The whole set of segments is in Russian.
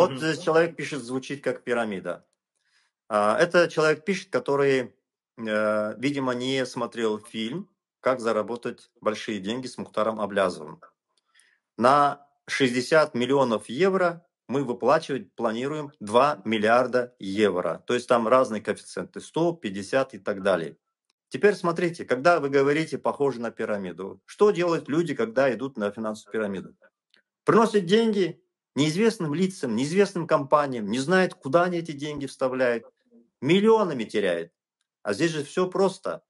Вот mm-hmm. человек пишет, звучит как пирамида. А, это человек пишет, который, э, видимо, не смотрел фильм «Как заработать большие деньги» с Мухтаром Облязовым". На 60 миллионов евро мы выплачивать планируем 2 миллиарда евро. То есть там разные коэффициенты, 100, 50 и так далее. Теперь смотрите, когда вы говорите «похоже на пирамиду», что делают люди, когда идут на финансовую пирамиду? Приносят деньги, неизвестным лицам, неизвестным компаниям, не знает, куда они эти деньги вставляют, миллионами теряет. А здесь же все просто.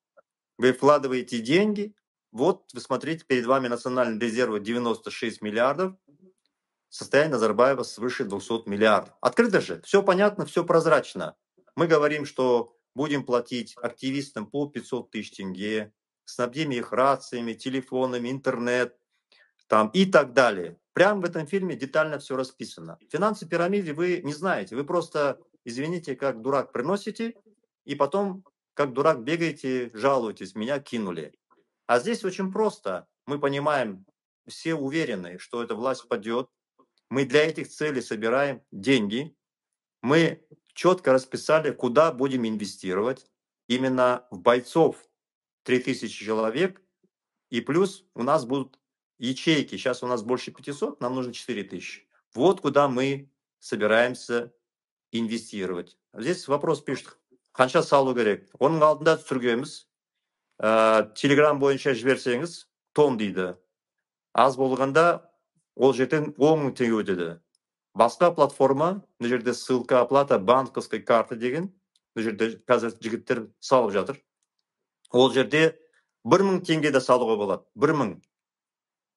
Вы вкладываете деньги, вот вы смотрите, перед вами национальный резерв 96 миллиардов, состояние Назарбаева свыше 200 миллиардов. Открыто же, все понятно, все прозрачно. Мы говорим, что будем платить активистам по 500 тысяч тенге, снабдим их рациями, телефонами, интернет там, и так далее. Прям в этом фильме детально все расписано. Финансы пирамиды вы не знаете. Вы просто, извините, как дурак приносите, и потом, как дурак, бегаете, жалуетесь, меня кинули. А здесь очень просто. Мы понимаем, все уверены, что эта власть падет. Мы для этих целей собираем деньги. Мы четко расписали, куда будем инвестировать. Именно в бойцов 3000 человек. И плюс у нас будут ячейки, сейчас у нас больше 500, нам нужно 4000. Вот куда мы собираемся инвестировать. Здесь вопрос пишет қанша салу керек оның алдында түсіргенбіз э, телеграм бойынша жіберсеңіз том дейді аз болғанда ол жерден он мың теңге өтеді басқа платформа мына жерде ссылка оплата банковской карты деген мына жерде қазір жігіттер салып жатыр ол жерде бір мың теңге де салуға болады бір мың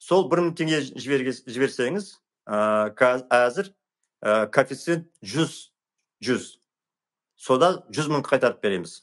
сол бір мың теңге жіберсеңіз әзір коэффициент жүз жүз сода жүз мың қайтарып береміз